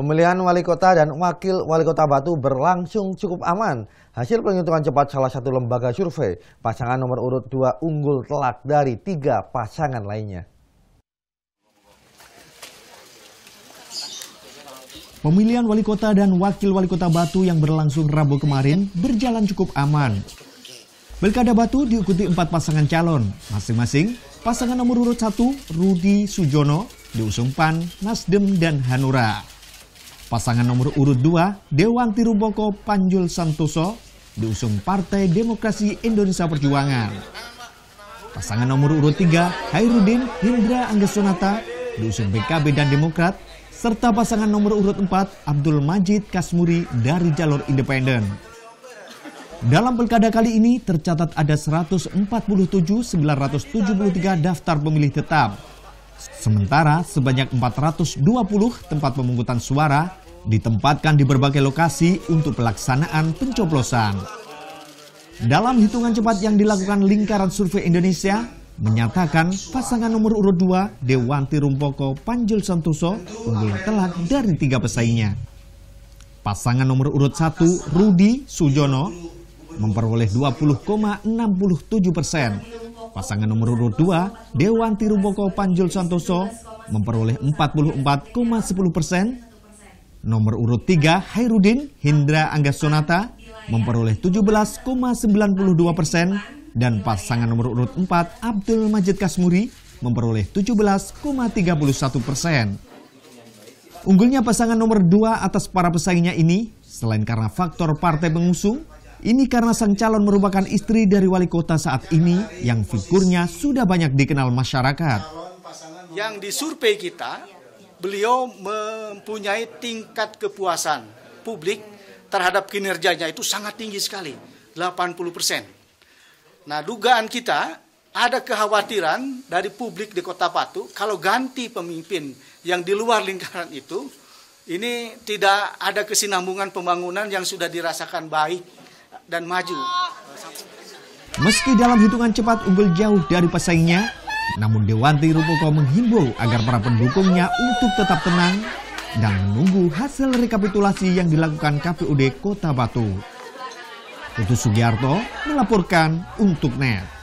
Pemilihan wali kota dan wakil wali kota Batu berlangsung cukup aman. Hasil penghitungan cepat salah satu lembaga survei, pasangan nomor urut 2 unggul telak dari tiga pasangan lainnya. Pemilihan wali kota dan wakil wali kota Batu yang berlangsung Rabu kemarin berjalan cukup aman. Pilkada Batu diikuti empat pasangan calon, masing-masing pasangan nomor urut satu Rudi Sujono diusung PAN, Nasdem, dan Hanura. Pasangan nomor urut 2, Dewan Tiruboko Panjul Santoso, diusung Partai Demokrasi Indonesia Perjuangan. Pasangan nomor urut 3, Hairudin Hindra Anggesonata, diusung PKB dan Demokrat, serta pasangan nomor urut 4, Abdul Majid Kasmuri dari jalur independen. Dalam pilkada kali ini tercatat ada 147.973 daftar pemilih tetap, Sementara sebanyak 420 tempat pemungutan suara ditempatkan di berbagai lokasi untuk pelaksanaan pencoblosan. Dalam hitungan cepat yang dilakukan lingkaran survei Indonesia, menyatakan pasangan nomor urut 2 Dewanti Rumpoko Panjul Santoso unggul telak dari tiga pesaingnya. Pasangan nomor urut 1 Rudi Sujono memperoleh 20,67 persen. Pasangan nomor urut 2 Dewanti Rumpoko Panjul Santoso memperoleh 44,10 persen Nomor urut 3, Hairudin Hindra Anggasonata memperoleh 17,92 persen dan pasangan nomor urut 4 Abdul Majid Kasmuri memperoleh 17,31 persen. Unggulnya pasangan nomor 2 atas para pesaingnya ini, selain karena faktor partai pengusung, ini karena sang calon merupakan istri dari wali kota saat ini yang figurnya sudah banyak dikenal masyarakat. Yang disurvei kita, beliau mempunyai tingkat kepuasan publik terhadap kinerjanya itu sangat tinggi sekali, 80 persen. Nah, dugaan kita ada kekhawatiran dari publik di Kota Patu kalau ganti pemimpin yang di luar lingkaran itu, ini tidak ada kesinambungan pembangunan yang sudah dirasakan baik dan maju. Meski dalam hitungan cepat unggul jauh dari pesaingnya, namun Dewanti Rupoko menghimbau agar para pendukungnya untuk tetap tenang dan menunggu hasil rekapitulasi yang dilakukan KPUD Kota Batu. Tutus Sugiarto melaporkan untuk NET.